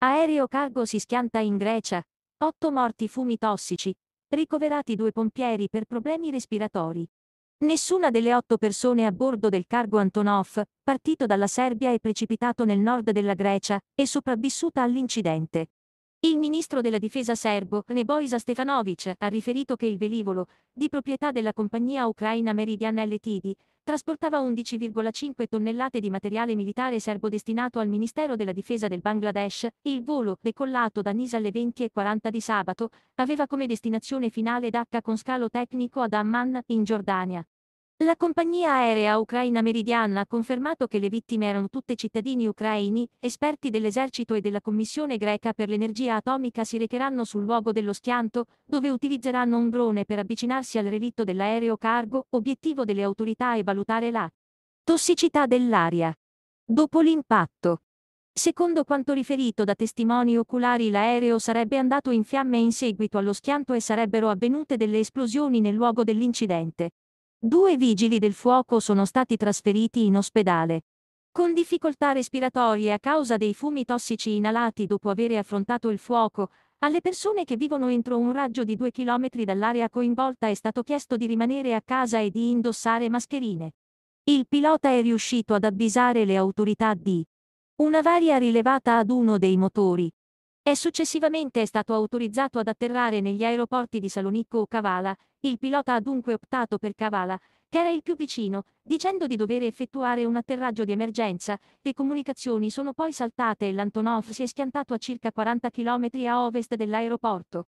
Aereo cargo si schianta in Grecia. 8 morti fumi tossici. Ricoverati due pompieri per problemi respiratori. Nessuna delle otto persone a bordo del cargo Antonov, partito dalla Serbia e precipitato nel nord della Grecia, è sopravvissuta all'incidente. Il ministro della difesa serbo, Nebojsa Stefanovic, ha riferito che il velivolo, di proprietà della compagnia ucraina Meridian LTD, trasportava 11,5 tonnellate di materiale militare serbo destinato al Ministero della Difesa del Bangladesh il volo, decollato da Nisa alle 20.40 di sabato, aveva come destinazione finale Dhaka con scalo tecnico ad Amman, in Giordania. La compagnia aerea ucraina Meridian ha confermato che le vittime erano tutte cittadini ucraini, esperti dell'esercito e della Commissione greca per l'energia atomica si recheranno sul luogo dello schianto, dove utilizzeranno un drone per avvicinarsi al relitto dell'aereo cargo, obiettivo delle autorità e valutare la tossicità dell'aria. Dopo l'impatto. Secondo quanto riferito da testimoni oculari l'aereo sarebbe andato in fiamme in seguito allo schianto e sarebbero avvenute delle esplosioni nel luogo dell'incidente. Due vigili del fuoco sono stati trasferiti in ospedale. Con difficoltà respiratorie a causa dei fumi tossici inalati dopo aver affrontato il fuoco, alle persone che vivono entro un raggio di due chilometri dall'area coinvolta è stato chiesto di rimanere a casa e di indossare mascherine. Il pilota è riuscito ad avvisare le autorità di una varia rilevata ad uno dei motori, e successivamente è stato autorizzato ad atterrare negli aeroporti di Salonicco o Cavala, il pilota ha dunque optato per Cavala, che era il più vicino, dicendo di dover effettuare un atterraggio di emergenza, le comunicazioni sono poi saltate e l'Antonov si è schiantato a circa 40 km a ovest dell'aeroporto.